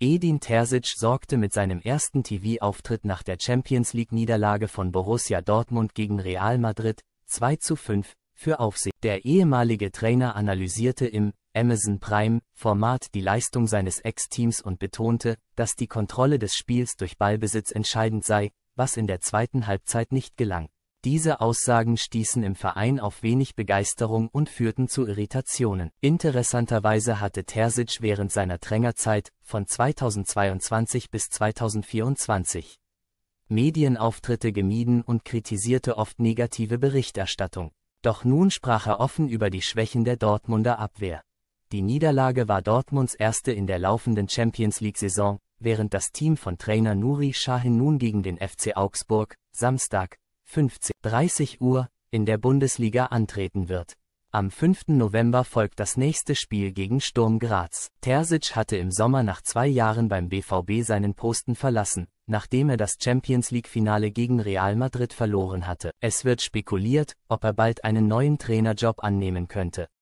Edin Terzic sorgte mit seinem ersten TV-Auftritt nach der Champions League-Niederlage von Borussia Dortmund gegen Real Madrid 2 zu 5 für Aufsehen. Der ehemalige Trainer analysierte im Amazon Prime-Format die Leistung seines Ex-Teams und betonte, dass die Kontrolle des Spiels durch Ballbesitz entscheidend sei, was in der zweiten Halbzeit nicht gelang. Diese Aussagen stießen im Verein auf wenig Begeisterung und führten zu Irritationen. Interessanterweise hatte Terzic während seiner Trängerzeit, von 2022 bis 2024, Medienauftritte gemieden und kritisierte oft negative Berichterstattung. Doch nun sprach er offen über die Schwächen der Dortmunder Abwehr. Die Niederlage war Dortmunds erste in der laufenden Champions League-Saison, während das Team von Trainer Nuri Sahin nun gegen den FC Augsburg, Samstag, 15.30 Uhr in der Bundesliga antreten wird. Am 5. November folgt das nächste Spiel gegen Sturm Graz. Terzic hatte im Sommer nach zwei Jahren beim BVB seinen Posten verlassen, nachdem er das Champions League-Finale gegen Real Madrid verloren hatte. Es wird spekuliert, ob er bald einen neuen Trainerjob annehmen könnte.